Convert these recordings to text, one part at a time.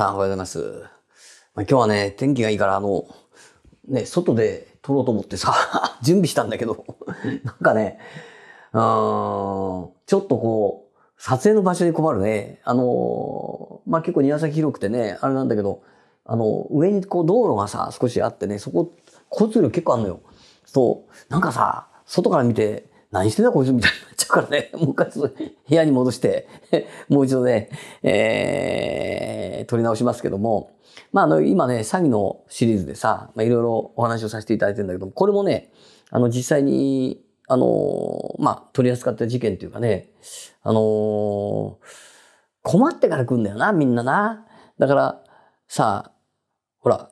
さん、おはようございます。まあ、今日はね、天気がいいから、あの、ね、外で撮ろうと思ってさ、準備したんだけど、なんかね、うん、ちょっとこう、撮影の場所に困るね。あの、まあ、結構庭先広くてね、あれなんだけど、あの、上にこう道路がさ、少しあってね、そこ、交通量結構あんのよ。そう、なんかさ、外から見て、何してんだこいつみたいになっちゃうからね、もう一回部屋に戻して、もう一度ね、えー、撮り直しますけども、まあ、あの、今ね、詐欺のシリーズでさ、まあ、いろいろお話をさせていただいてるんだけども、これもね、あの、実際に、あの、まあ、取り扱った事件というかね、あの困ってから来るんだよな、みんなな。だから、さあ、ほら、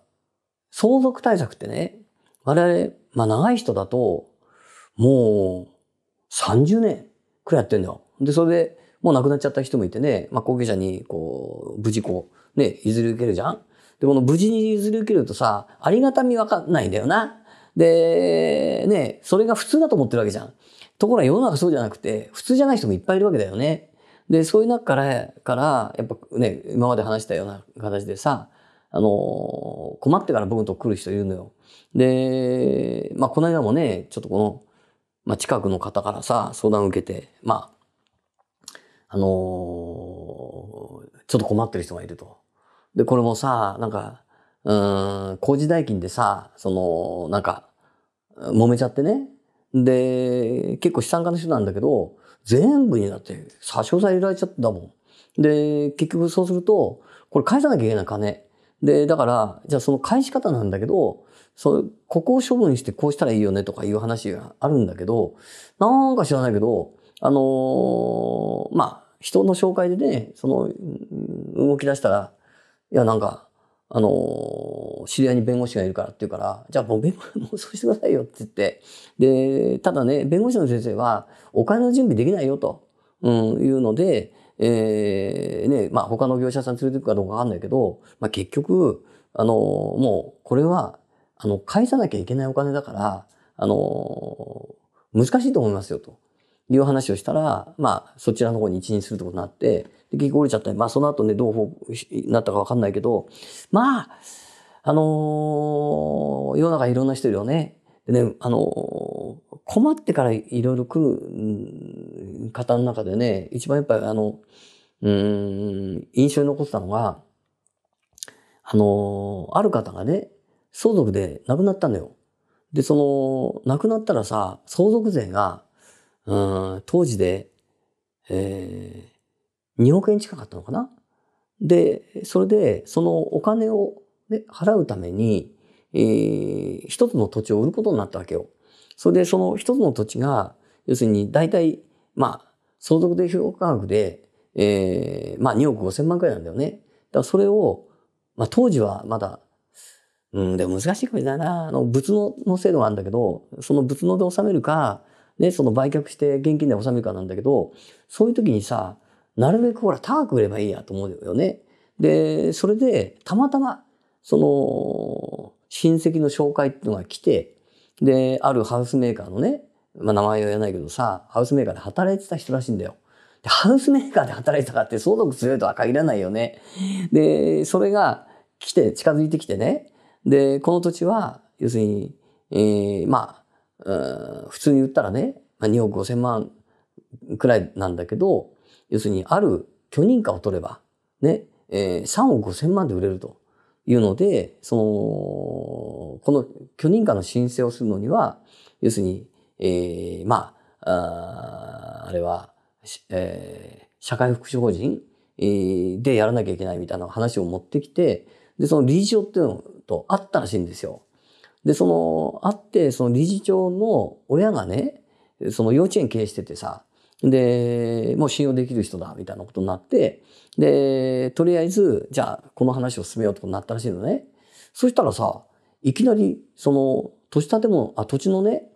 相続対策ってね、我々、まあ長い人だと、もう、30年くらいやってんだよ。で、それでもう亡くなっちゃった人もいてね、まあ、後継者にこう、無事こう、ね、譲り受けるじゃんで、この無事に譲り受けるとさ、ありがたみわかんないんだよな。で、ね、それが普通だと思ってるわけじゃん。ところが世の中そうじゃなくて、普通じゃない人もいっぱいいるわけだよね。で、そういう中から、から、やっぱね、今まで話したような形でさ、あの困ってから僕のとこ来る人いるのよ。で、まあ、この間もね、ちょっとこの、まあ、近くの方からさ、相談を受けて、まあ、あのー、ちょっと困ってる人がいると。で、これもさ、なんか、うん、工事代金でさ、その、なんか、揉めちゃってね。で、結構資産家の人なんだけど、全部になって差し押さえられちゃったもん。で、結局そうすると、これ返さなきゃいけない金。で、だから、じゃあその返し方なんだけど、そう、ここを処分してこうしたらいいよねとかいう話があるんだけど、なんか知らないけど、あのー、まあ、人の紹介でね、その、動き出したら、いや、なんか、あのー、知り合いに弁護士がいるからって言うから、じゃあもう弁護士、もうそうしてくださいよって言って。で、ただね、弁護士の先生は、お金の準備できないよと、うん、いうので、えー、ね、まあ他の業者さん連れてくかどうかわかんないけど、まあ結局、あのー、もうこれはあの、返さなきゃいけないお金だから、あの、難しいと思いますよと。いう話をしたら、まあ、そちらの方に一任するとことになって、で、結局折れちゃった。まあ、その後ね、どうなったかわかんないけど、まあ、あのー、世の中いろんな人いるよね。でね、あのー、困ってからいろいろ来る方の中でね、一番やっぱりあの、うん、印象に残ってたのが、あのー、ある方がね、相続で亡くなったのよ。で、その、亡くなったらさ、相続税が、うん、当時で、えー、2億円近かったのかなで、それで、そのお金を、ね、払うために、えー、一つの土地を売ることになったわけよ。それで、その一つの土地が、要するに、大体、まあ、相続税評価額で、えー、まあ、2億5千万くらいなんだよね。だから、それを、まあ、当時はまだうん、でも難しいかもしれないな。あの、仏のの制度があるんだけど、その仏ので納めるか、ね、その売却して現金で納めるかなんだけど、そういう時にさ、なるべくほら、高く売ればいいやと思うよね。で、それで、たまたま、その、親戚の紹介っていうのが来て、で、あるハウスメーカーのね、まあ、名前は言わないけどさ、ハウスメーカーで働いてた人らしいんだよ。で、ハウスメーカーで働いてたかって相続強いとは限らないよね。で、それが来て、近づいてきてね、で、この土地は、要するに、えー、まあ、普通に言ったらね、2億5千万くらいなんだけど、要するにある許認可を取れば、ね、えー、3億5千万で売れるというので、その、この許認可の申請をするのには、要するに、えー、まあ、ああれは、えー、社会福祉法人、でやらなきゃいけないみたいな話を持ってきて、で、その理事長っていうのと会ったらしいんですよ。で、その、会って、その理事長の親がね、その幼稚園経営しててさ、で、もう信用できる人だ、みたいなことになって、で、とりあえず、じゃあ、この話を進めようってことになったらしいのね。そしたらさ、いきなり、その、土地建物、あ、土地のね、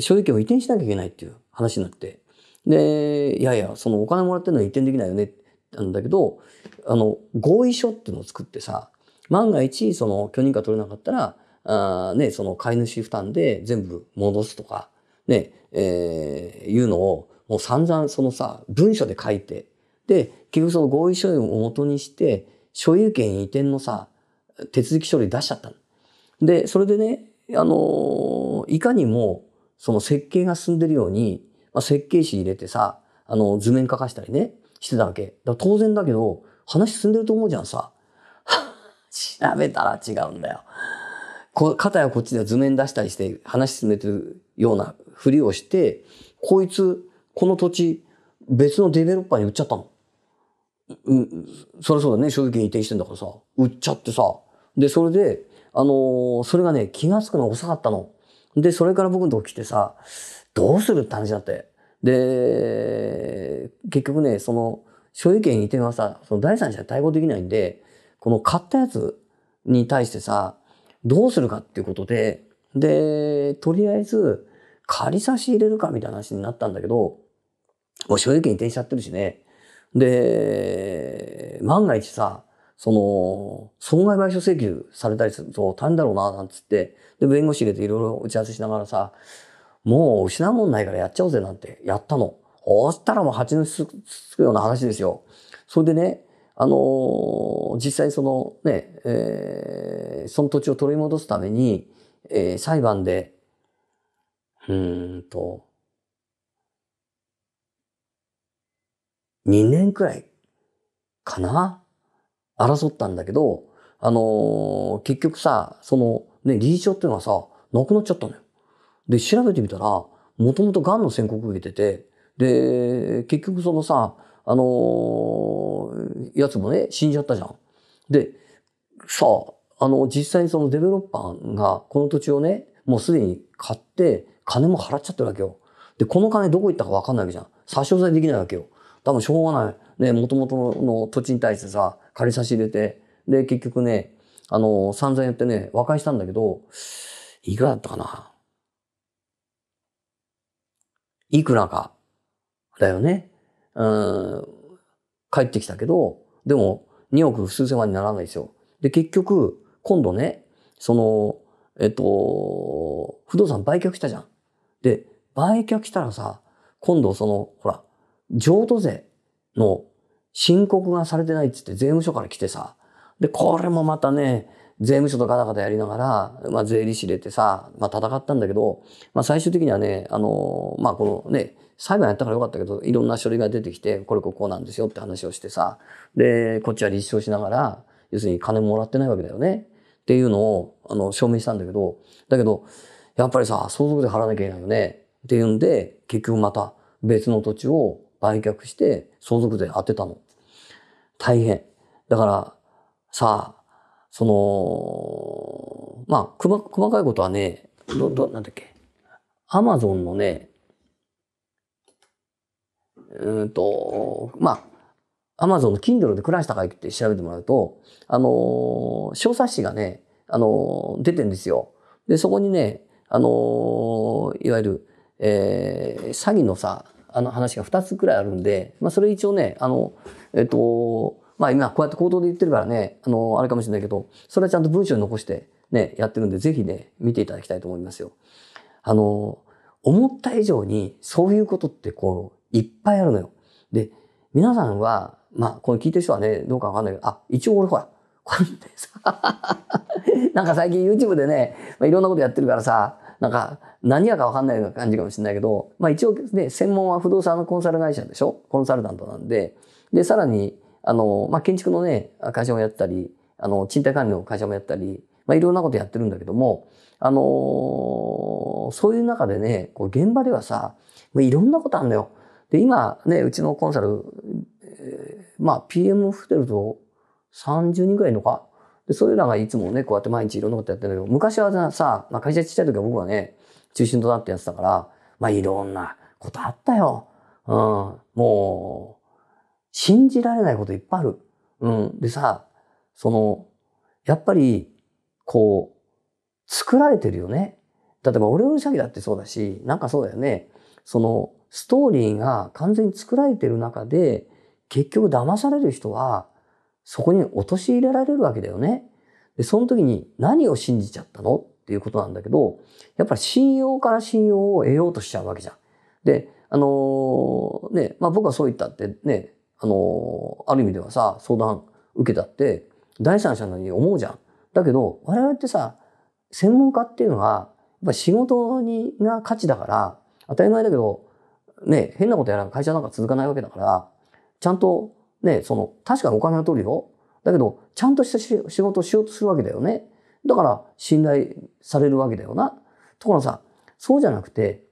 所有権を移転しなきゃいけないっていう話になって。で、いやいや、そのお金もらってるのは移転できないよね、なんだけど、あの、合意書っていうのを作ってさ、万が一、その許認可取れなかったら、あね、その飼い主負担で全部戻すとか、ね、えー、いうのを、もう散々そのさ、文書で書いて、で、結局その合意書を元にして、所有権移転のさ、手続き書類出しちゃったで、それでね、あのー、いかにも、その設計が進んでるように、まあ、設計士入れてさ、あの、図面書かしたりね、してたわけ。だ当然だけど、話進んでると思うじゃんさ。調べたら違うんだよ。こ、片やこっちで図面出したりして話進めてるようなふりをして、こいつ、この土地、別のデベロッパーに売っちゃったの。うん、そりゃそうだね。所有権移転してんだからさ、売っちゃってさ。で、それで、あのー、それがね、気がつくのが遅かったの。で、それから僕のとこ来てさ、どうするって話になって。で、結局ね、その、所有権移転はさ、その第三者に対応できないんで、この買ったやつに対してさ、どうするかっていうことで、で、とりあえず、仮差し入れるかみたいな話になったんだけど、もう所有権移転しちゃってるしね。で、万が一さ、その、損害賠償請求されたりすると大変だろうな、なんつって、で、弁護士入れていろいろ打ち合わせしながらさ、もう失うもんないからやっちゃおうぜなんてやったの。そしたらもう蜂の巣つくような話ですよ。それでね、あの、実際そのね、えー、その土地を取り戻すために、えー、裁判で、うんと、2年くらいかな争ったんだけど、あのー、結局さ、その、ね、理事長っていうのはさ、亡くなっちゃったのよ。で、調べてみたら、もともと癌の宣告を受けてて、で、結局そのさ、あのー、やつもね、死んじゃったじゃん。で、さあ、あの、実際にそのデベロッパーがこの土地をね、もうすでに買って、金も払っちゃってるわけよ。で、この金どこ行ったか分かんないわけじゃん。差し押さえできないわけよ。多分しょうがない。ね、もともとの土地に対してさ、借り差し入れて、で、結局ね、あの、散々やってね、和解したんだけど、いくらだったかな。いくらか。だよね。うん、帰ってきたけど、でも2億数千万にならないですよ。で、結局、今度ね、その、えっと、不動産売却したじゃん。で、売却したらさ、今度その、ほら、譲渡税の申告がされてないっつって税務署から来てさ、で、これもまたね、税務署とガタガタやりながら、まあ、税理士入れてさ、まあ、戦ったんだけど、まあ、最終的にはね、あの、まあ、このね、裁判やったからよかったけど、いろんな書類が出てきて、これこうこうなんですよって話をしてさ、で、こっちは立証しながら、要するに金もらってないわけだよね。っていうのを、あの、証明したんだけど、だけど、やっぱりさ、相続税払わなきゃいけないよね。っていうんで、結局また別の土地を売却して相続税当てたの。大変。だから、さあ、その、まあ、細かいことはね、ど、ど、なんだっけ、アマゾンのね、うんと、まあ、アマゾンの Kindle で暮らしたかいって調べてもらうと、あの、小冊子がね、あの、出てんですよ。で、そこにね、あの、いわゆる、えー、詐欺のさ、あの話が2つくらいあるんで、まあ、それ一応ね、あの、えっと、まあ今こうやって口頭で言ってるからね、あの、あれかもしれないけど、それはちゃんと文章に残してね、やってるんで、ぜひね、見ていただきたいと思いますよ。あの、思った以上にそういうことってこう、いっぱいあるのよ。で、皆さんは、まあ、この聞いてる人はね、どうかわかんないけど、あ、一応俺ほら、これってさ、なんか最近 YouTube でね、まあ、いろんなことやってるからさ、なんか何やかわかんないような感じかもしれないけど、まあ一応ね、専門は不動産のコンサル会社でしょコンサルタントなんで、で、さらに、あの、まあ、建築のね、会社もやったり、あの、賃貸管理の会社もやったり、まあ、いろんなことやってるんだけども、あのー、そういう中でね、こう現場ではさ、まあ、いろんなことあんのよ。で、今ね、うちのコンサル、えー、まあ、PM ホテルと30人ぐらいいるのかで、それらがいつもね、こうやって毎日いろんなことやってるんだけど、昔はさ、まあ、会社ちっちゃい時は僕はね、中心となってやってたから、まあ、いろんなことあったよ。うん。もう、信じられないこといっぱいある。うん。でさ、その、やっぱり、こう、作られてるよね。例えば、オレオレ詐欺だってそうだし、なんかそうだよね。その、ストーリーが完全に作られてる中で、結局騙される人は、そこに陥れられるわけだよね。で、その時に何を信じちゃったのっていうことなんだけど、やっぱり信用から信用を得ようとしちゃうわけじゃん。で、あのー、ね、まあ僕はそう言ったってね、あの、ある意味ではさ、相談受けたって、第三者なのに思うじゃん。だけど、我々ってさ、専門家っていうのは、やっぱ仕事にが価値だから、当たり前だけど、ね、変なことやらない会社なんか続かないわけだから、ちゃんと、ね、その、確かにお金は取るよ。だけど、ちゃんとした仕事をしようとするわけだよね。だから、信頼されるわけだよな。ところがさ、そうじゃなくて、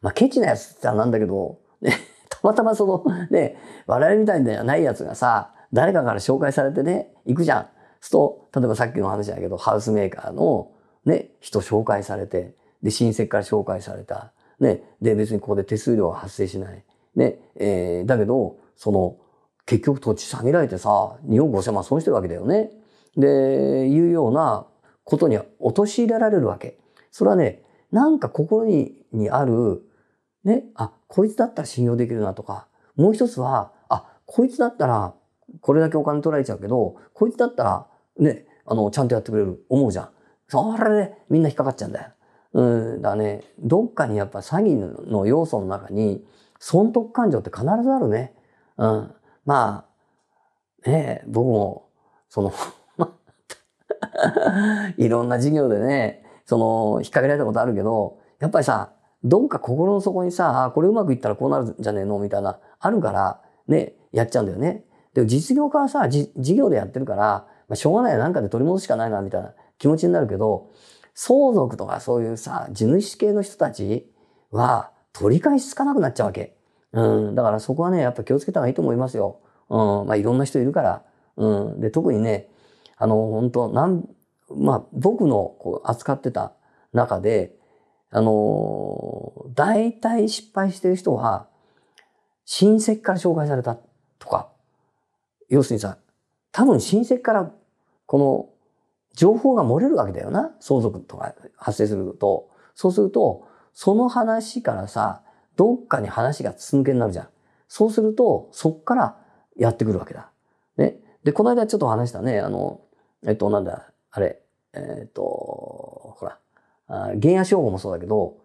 まあ、ケチなやつってなんだけど、ねまたまその ね、我々みたいにはないやつがさ、誰かから紹介されてね、行くじゃん。すと、例えばさっきの話だけど、ハウスメーカーのね、人紹介されて、で、親戚から紹介された。ね、で、別にここで手数料は発生しない。ね、えー、だけど、その、結局土地下げられてさ、2億5千万損してるわけだよね。で、いうようなことに陥れられるわけ。それはね、なんか心にある、ね、あ、こいつだったら信用できるなとか、もう一つは、あ、こいつだったら、これだけお金取られちゃうけど、こいつだったら、ね、あの、ちゃんとやってくれる、思うじゃん。それで、みんな引っかかっちゃうんだよ。うん、だね、どっかにやっぱ詐欺の要素の中に、損得感情って必ずあるね。うん。まあ、ね僕も、その いろんな事業でね、その、引っ掛けられたことあるけど、やっぱりさ、どっか心の底にさ、あこれうまくいったらこうなるんじゃねえのみたいな、あるから、ね、やっちゃうんだよね。でも実業家はさ、事業でやってるから、まあ、しょうがない、なんかで取り戻すしかないな、みたいな気持ちになるけど、相続とかそういうさ、地主系の人たちは取り返しつかなくなっちゃうわけ。うん、だからそこはね、やっぱ気をつけた方がいいと思いますよ。うん、まあいろんな人いるから。うん、で、特にね、あの、本当なん、まあ僕のこう扱ってた中で、あの、大体失敗してる人は、親戚から紹介されたとか、要するにさ、多分親戚からこの情報が漏れるわけだよな。相続とか発生すると。そうすると、その話からさ、どっかに話が筒抜けになるじゃん。そうすると、そっからやってくるわけだ。ね。で、この間ちょっと話したね、あの、えっと、なんだ、あれ、えっと、ほら、原野商法もそうだけど、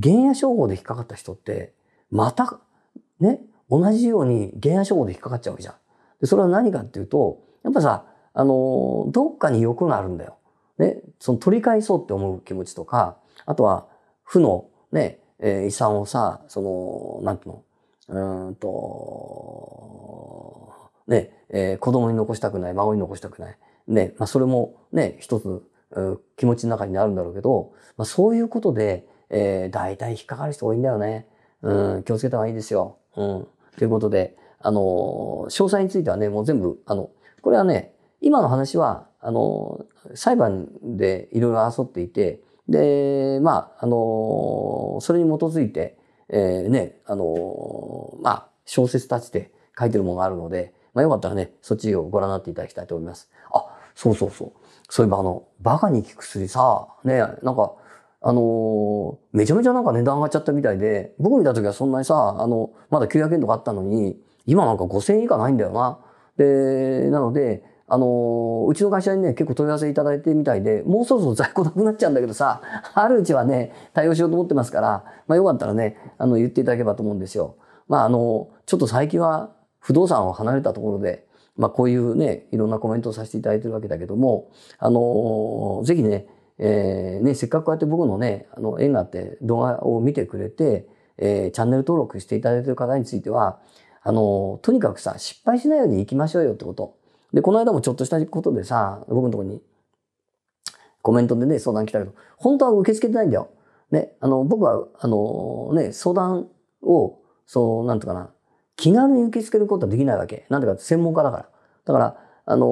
原野商法で引っかかった人って、また、ね、同じように原野商法で引っかかっちゃうわけじゃん。で、それは何かっていうと、やっぱさ、あの、どっかに欲があるんだよ。ね、その取り返そうって思う気持ちとか、あとは、負の、ね、えー、遺産をさ、その、なんていうの、うんと、ね、えー、子供に残したくない、孫に残したくない。ね、まあ、それもね、一つ気持ちの中になるんだろうけど、まあ、そういうことで、えー、大体引っかかる人多いんだよね。うん、気をつけた方がいいですよ。うん。ということで、あのー、詳細についてはね、もう全部、あの、これはね、今の話は、あのー、裁判でいろいろ争っていて、で、まあ、あのー、それに基づいて、えー、ね、あのまあ、小説たちで書いてるものがあるので、まあ、よかったらね、そっちをご覧になっていただきたいと思います。あ、そうそうそう。そういえばあの、バカに効く薬さ、ね、なんか、あのー、めちゃめちゃなんか値段上がっちゃったみたいで、僕見た時はそんなにさ、あの、まだ900円とかあったのに、今なんか5000円以下ないんだよな。で、なので、あのー、うちの会社にね、結構問い合わせいただいてみたいで、もうそろそろ在庫なくなっちゃうんだけどさ、あるうちはね、対応しようと思ってますから、まあよかったらね、あの、言っていただければと思うんですよ。まああの、ちょっと最近は不動産を離れたところで、まあ、こういうね、いろんなコメントをさせていただいてるわけだけども、あのー、ぜひね、えー、ね、せっかくこうやって僕のね、あの、縁があって動画を見てくれて、えー、チャンネル登録していただいてる方については、あのー、とにかくさ、失敗しないように行きましょうよってこと。で、この間もちょっとしたことでさ、僕のとこに、コメントでね、相談来たけど、本当は受け付けてないんだよ。ね、あの、僕は、あのね、相談を、そう、なんとかな、気軽に受け付けることはできないわけ。なんでかって専門家だから。だから、あの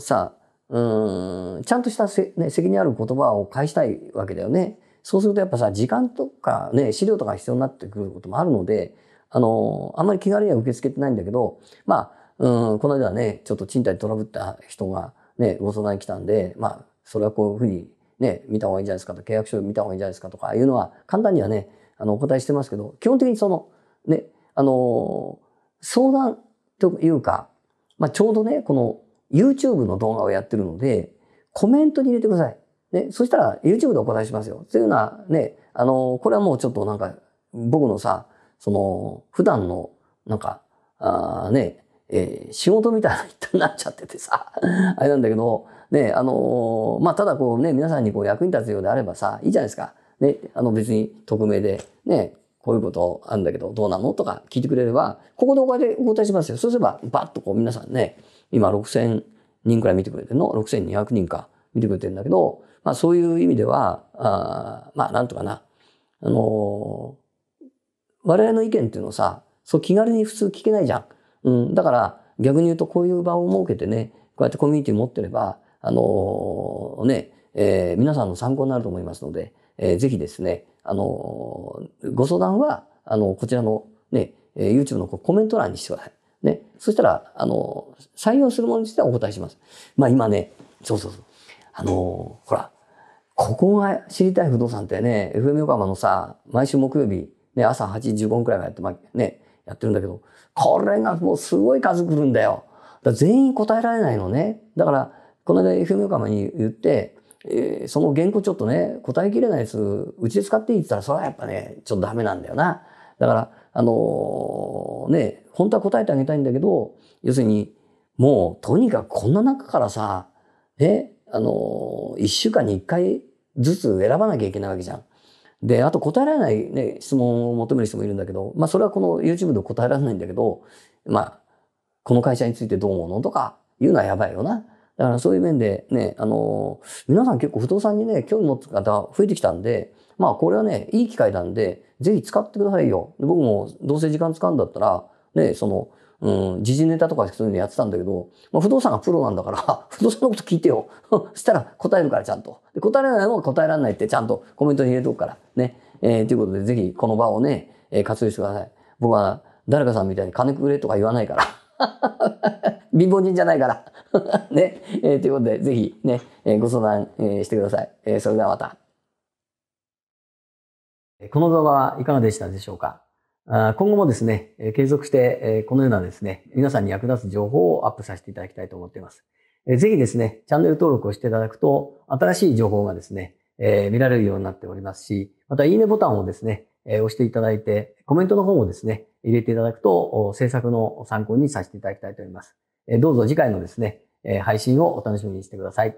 ー、さ、うん、ちゃんとしたせ、ね、責任ある言葉を返したいわけだよね。そうするとやっぱさ、時間とかね、資料とか必要になってくることもあるので、あのー、あんまり気軽には受け付けてないんだけど、まあ、うん、この間ね、ちょっと賃貸トラブった人がね、ご相談に来たんで、まあ、それはこういうふうにね、見た方がいいんじゃないですかと、契約書を見た方がいいんじゃないですかとか、いうのは簡単にはね、あの、お答えしてますけど、基本的にその、ね、あの、相談というか、まあ、ちょうどね、この YouTube の動画をやってるので、コメントに入れてください。ね、そしたら YouTube でお答えしますよ。というのはね、あの、これはもうちょっとなんか、僕のさ、その、普段の、なんか、あね、えー、仕事みたいな一になっちゃっててさ、あれなんだけど、ね、あのー、まあ、ただこうね、皆さんにこう役に立つようであればさ、いいじゃないですか。ね、あの別に匿名で、ね、こういうことあるんだけど、どうなのとか聞いてくれれば、ここでお答え、お答えしますよ。そうすれば、バッとこう皆さんね、今6000人くらい見てくれてるの ?6200 人か見てくれてるんだけど、まあそういう意味では、あまあなんとかな、あのー、我々の意見っていうのをさ、そう気軽に普通聞けないじゃん。うん、だから逆に言うとこういう場を設けてね、こうやってコミュニティ持ってれば、あのー、ね、えー、皆さんの参考になると思いますので、えー、ぜひですね、あの、ご相談は、あの、こちらのね、YouTube のコメント欄にしてください。ね。そしたら、あの、採用するものについてはお答えします。まあ今ね、そうそうそう。あの、ほら、ここが知りたい不動産ってね、FM 横浜のさ、毎週木曜日、ね、朝8時15分くらいまでやって、まあね、やってるんだけど、これがもうすごい数来るんだよ。だ全員答えられないのね。だから、この間 FM 横浜に言って、えー、その原稿ちょっとね、答えきれないです。うちで使っていいって言ったら、それはやっぱね、ちょっとダメなんだよな。だから、あのー、ね、本当は答えてあげたいんだけど、要するに、もう、とにかくこんな中からさ、ね、あのー、週間に一回ずつ選ばなきゃいけないわけじゃん。で、あと答えられないね、質問を求める人もいるんだけど、まあそれはこの YouTube で答えられないんだけど、まあ、この会社についてどう思うのとか、いうのはやばいよな。だからそういう面でね、あの、皆さん結構不動産にね、興味持つ方増えてきたんで、まあこれはね、いい機会なんで、ぜひ使ってくださいよ。僕もどうせ時間使うんだったら、ね、その、うん、時事ネタとかそういうのやってたんだけど、まあ、不動産がプロなんだから、不動産のこと聞いてよ。そ したら答えるからちゃんと。で答えられないのは答えられないってちゃんとコメントに入れとくから。ね。えー、ということで、ぜひこの場をね、えー、活用してください。僕は誰かさんみたいに金くれとか言わないから。貧乏人じゃないから ね。えー、ということで、ぜひね、えー、ご相談、えー、してください。えそれではまた。この動画はいかがでしたでしょうか今後もですね、継続して、このようなですね、皆さんに役立つ情報をアップさせていただきたいと思っています。ぜひですね、チャンネル登録をしていただくと、新しい情報がですね、見られるようになっておりますし、また、いいねボタンをですね、え押していただいて、コメントの方もですね、入れていただくと、制作の参考にさせていただきたいと思います。えどうぞ次回のですね、え配信をお楽しみにしてください。